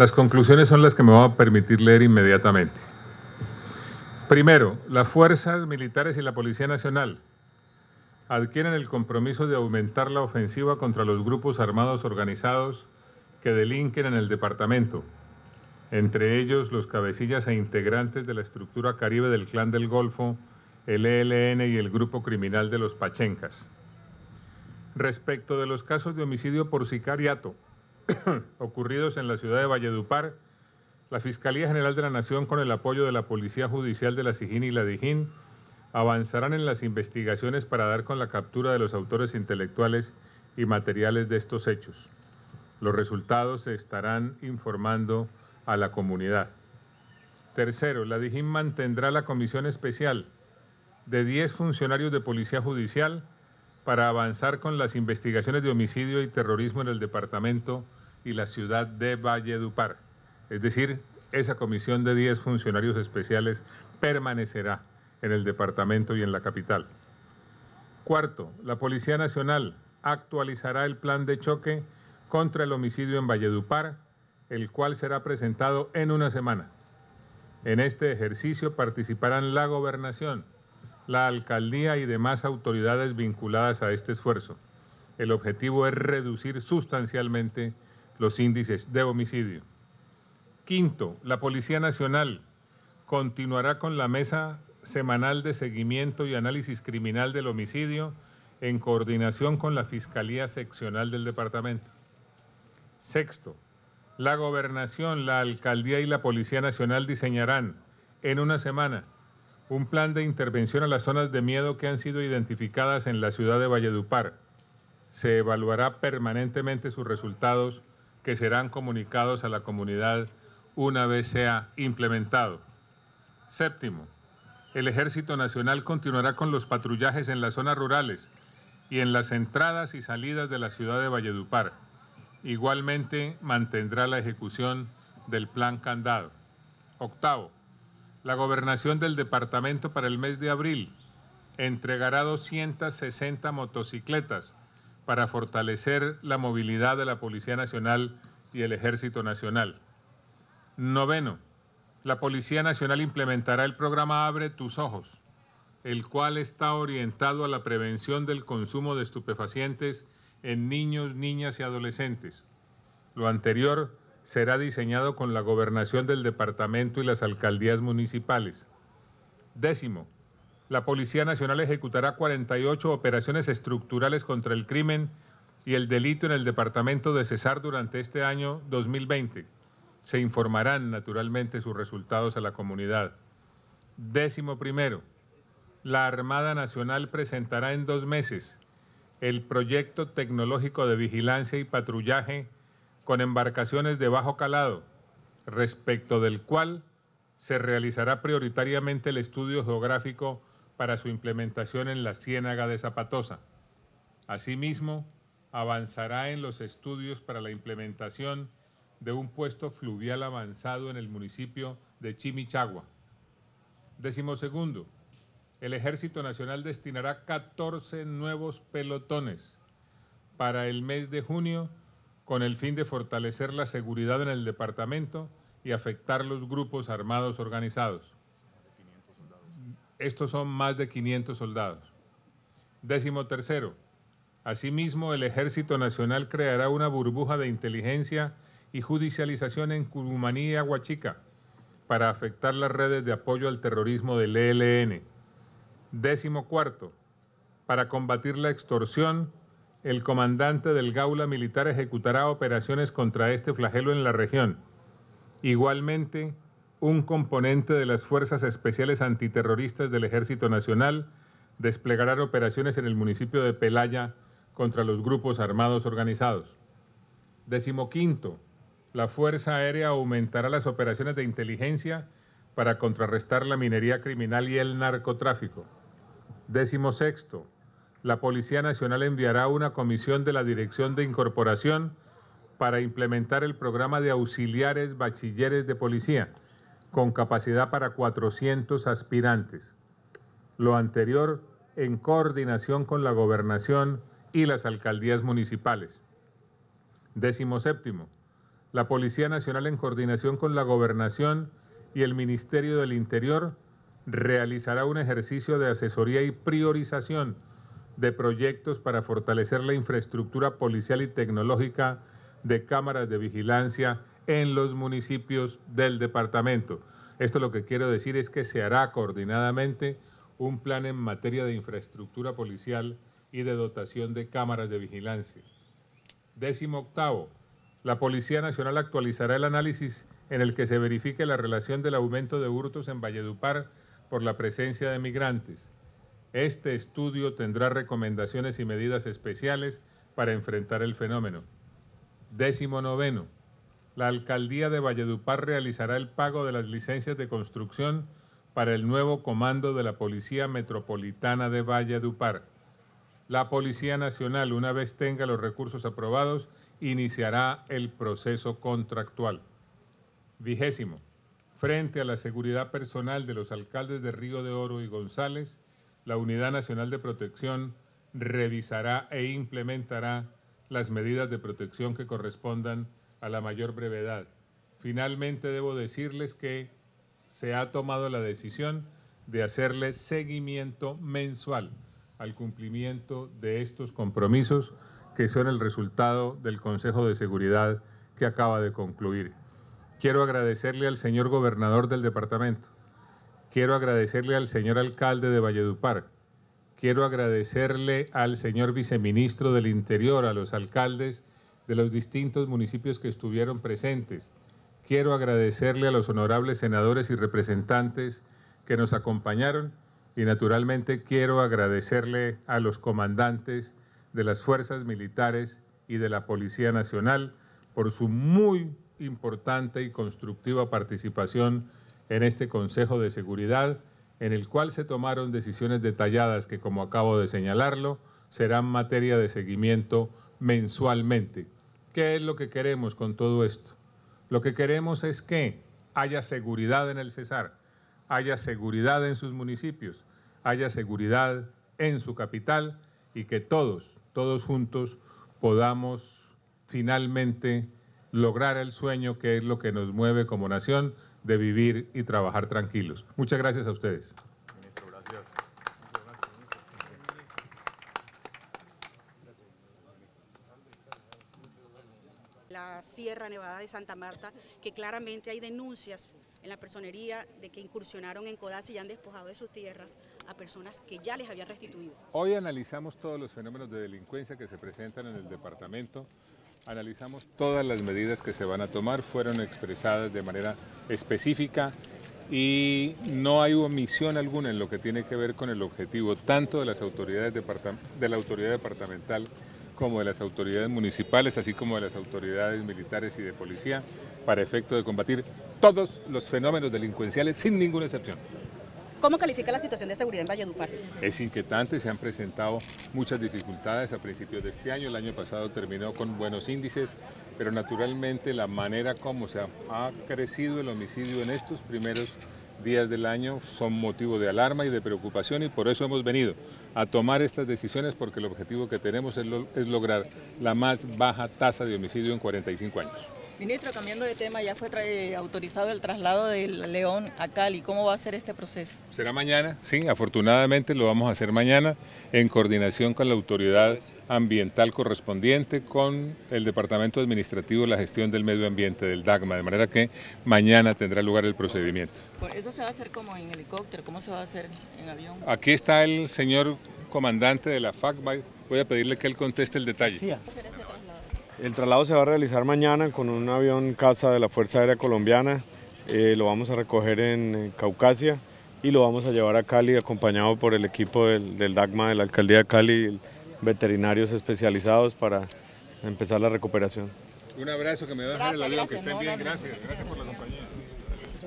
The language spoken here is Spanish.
Las conclusiones son las que me van a permitir leer inmediatamente. Primero, las fuerzas militares y la Policía Nacional adquieren el compromiso de aumentar la ofensiva contra los grupos armados organizados que delinquen en el departamento, entre ellos los cabecillas e integrantes de la estructura caribe del Clan del Golfo, el ELN y el grupo criminal de los Pachencas. Respecto de los casos de homicidio por sicariato, ocurridos en la ciudad de Valledupar, la Fiscalía General de la Nación, con el apoyo de la Policía Judicial de la SIGIN y la DIJIN, avanzarán en las investigaciones para dar con la captura de los autores intelectuales y materiales de estos hechos. Los resultados se estarán informando a la comunidad. Tercero, la DIJIN mantendrá la comisión especial de 10 funcionarios de Policía Judicial, para avanzar con las investigaciones de homicidio y terrorismo en el departamento y la ciudad de Valledupar. Es decir, esa comisión de 10 funcionarios especiales permanecerá en el departamento y en la capital. Cuarto, la Policía Nacional actualizará el plan de choque contra el homicidio en Valledupar, el cual será presentado en una semana. En este ejercicio participarán la gobernación, la alcaldía y demás autoridades vinculadas a este esfuerzo. El objetivo es reducir sustancialmente los índices de homicidio. Quinto, la Policía Nacional continuará con la mesa semanal de seguimiento y análisis criminal del homicidio en coordinación con la Fiscalía Seccional del Departamento. Sexto, la Gobernación, la Alcaldía y la Policía Nacional diseñarán en una semana un plan de intervención a las zonas de miedo que han sido identificadas en la ciudad de Valledupar. Se evaluará permanentemente sus resultados que serán comunicados a la comunidad una vez sea implementado. Séptimo, el Ejército Nacional continuará con los patrullajes en las zonas rurales y en las entradas y salidas de la ciudad de Valledupar. Igualmente mantendrá la ejecución del plan candado. Octavo, la gobernación del departamento para el mes de abril entregará 260 motocicletas para fortalecer la movilidad de la Policía Nacional y el Ejército Nacional. Noveno, la Policía Nacional implementará el programa Abre tus Ojos, el cual está orientado a la prevención del consumo de estupefacientes en niños, niñas y adolescentes. Lo anterior será diseñado con la gobernación del departamento y las alcaldías municipales. Décimo, la Policía Nacional ejecutará 48 operaciones estructurales contra el crimen y el delito en el departamento de Cesar durante este año 2020. Se informarán naturalmente sus resultados a la comunidad. Décimo primero, la Armada Nacional presentará en dos meses el proyecto tecnológico de vigilancia y patrullaje con embarcaciones de bajo calado, respecto del cual se realizará prioritariamente el estudio geográfico para su implementación en la Ciénaga de Zapatosa. Asimismo, avanzará en los estudios para la implementación de un puesto fluvial avanzado en el municipio de Chimichagua. Décimo segundo, el Ejército Nacional destinará 14 nuevos pelotones para el mes de junio con el fin de fortalecer la seguridad en el departamento y afectar los grupos armados organizados. Estos son más de 500 soldados. Décimo tercero, asimismo el Ejército Nacional creará una burbuja de inteligencia y judicialización en Curumaní y para afectar las redes de apoyo al terrorismo del ELN. Décimo cuarto, para combatir la extorsión, el comandante del Gaula Militar ejecutará operaciones contra este flagelo en la región. Igualmente, un componente de las Fuerzas Especiales Antiterroristas del Ejército Nacional desplegará operaciones en el municipio de Pelaya contra los grupos armados organizados. quinto, la Fuerza Aérea aumentará las operaciones de inteligencia para contrarrestar la minería criminal y el narcotráfico. Décimo sexto, la Policía Nacional enviará una comisión de la Dirección de Incorporación para implementar el programa de auxiliares bachilleres de policía, con capacidad para 400 aspirantes. Lo anterior en coordinación con la gobernación y las alcaldías municipales. Décimo séptimo, la Policía Nacional en coordinación con la gobernación y el Ministerio del Interior realizará un ejercicio de asesoría y priorización de proyectos para fortalecer la infraestructura policial y tecnológica de cámaras de vigilancia en los municipios del departamento. Esto lo que quiero decir es que se hará coordinadamente un plan en materia de infraestructura policial y de dotación de cámaras de vigilancia. Décimo octavo, la Policía Nacional actualizará el análisis en el que se verifique la relación del aumento de hurtos en Valledupar por la presencia de migrantes. Este estudio tendrá recomendaciones y medidas especiales para enfrentar el fenómeno. Décimo noveno. La alcaldía de Valledupar realizará el pago de las licencias de construcción para el nuevo comando de la Policía Metropolitana de Valledupar. La Policía Nacional, una vez tenga los recursos aprobados, iniciará el proceso contractual. Vigésimo. Frente a la seguridad personal de los alcaldes de Río de Oro y González, la Unidad Nacional de Protección revisará e implementará las medidas de protección que correspondan a la mayor brevedad. Finalmente, debo decirles que se ha tomado la decisión de hacerle seguimiento mensual al cumplimiento de estos compromisos que son el resultado del Consejo de Seguridad que acaba de concluir. Quiero agradecerle al señor gobernador del departamento, Quiero agradecerle al señor alcalde de Valledupar, quiero agradecerle al señor viceministro del Interior, a los alcaldes de los distintos municipios que estuvieron presentes. Quiero agradecerle a los honorables senadores y representantes que nos acompañaron y naturalmente quiero agradecerle a los comandantes de las fuerzas militares y de la Policía Nacional por su muy importante y constructiva participación en este Consejo de Seguridad, en el cual se tomaron decisiones detalladas que, como acabo de señalarlo, serán materia de seguimiento mensualmente. ¿Qué es lo que queremos con todo esto? Lo que queremos es que haya seguridad en el Cesar, haya seguridad en sus municipios, haya seguridad en su capital y que todos, todos juntos podamos finalmente lograr el sueño que es lo que nos mueve como nación de vivir y trabajar tranquilos. Muchas gracias a ustedes. La Sierra Nevada de Santa Marta, que claramente hay denuncias en la personería de que incursionaron en Codas y han despojado de sus tierras a personas que ya les habían restituido. Hoy analizamos todos los fenómenos de delincuencia que se presentan en el departamento Analizamos todas las medidas que se van a tomar, fueron expresadas de manera específica y no hay omisión alguna en lo que tiene que ver con el objetivo tanto de las autoridades de la autoridad departamental como de las autoridades municipales, así como de las autoridades militares y de policía, para efecto de combatir todos los fenómenos delincuenciales sin ninguna excepción. ¿Cómo califica la situación de seguridad en Valledupar? Es inquietante, se han presentado muchas dificultades a principios de este año, el año pasado terminó con buenos índices, pero naturalmente la manera como se ha, crecido el homicidio en estos primeros días del año son motivo de alarma y de preocupación y por eso hemos venido a tomar estas decisiones porque el objetivo que tenemos es lograr la más baja tasa de homicidio en 45 años. Ministro, cambiando de tema, ya fue eh, autorizado el traslado del León a Cali. ¿Cómo va a ser este proceso? Será mañana, sí, afortunadamente lo vamos a hacer mañana en coordinación con la autoridad ambiental correspondiente, con el Departamento Administrativo de la Gestión del Medio Ambiente del DAGMA, de manera que mañana tendrá lugar el procedimiento. Pues, ¿Eso se va a hacer como en helicóptero? ¿Cómo se va a hacer en avión? Aquí está el señor comandante de la FACBA, voy a pedirle que él conteste el detalle. El traslado se va a realizar mañana con un avión casa de la Fuerza Aérea Colombiana. Eh, lo vamos a recoger en eh, Caucasia y lo vamos a llevar a Cali acompañado por el equipo del, DACMA de la Alcaldía de Cali, veterinarios especializados para empezar la recuperación. Un abrazo, que me dejen el avión, que estén bien, gracias. gracias por